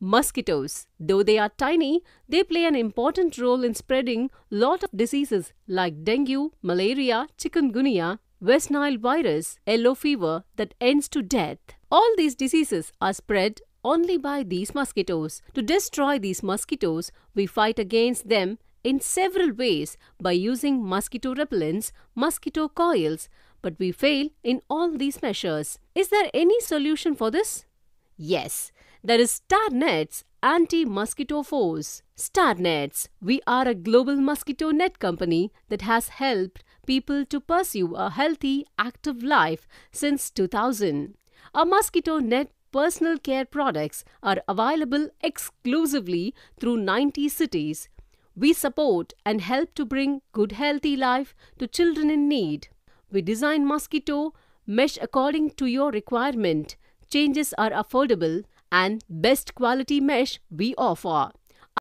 Mosquitoes, though they are tiny, they play an important role in spreading lot of diseases like dengue, malaria, chikungunya, West Nile virus, yellow fever that ends to death. All these diseases are spread only by these mosquitoes. To destroy these mosquitoes, we fight against them in several ways by using mosquito repellents, mosquito coils, but we fail in all these measures. Is there any solution for this? Yes, there is StarNet's anti mosquito force. StarNets, we are a global mosquito net company that has helped people to pursue a healthy, active life since 2000. Our mosquito net personal care products are available exclusively through 90 cities. We support and help to bring good, healthy life to children in need. We design mosquito mesh according to your requirement changes are affordable and best quality mesh we offer.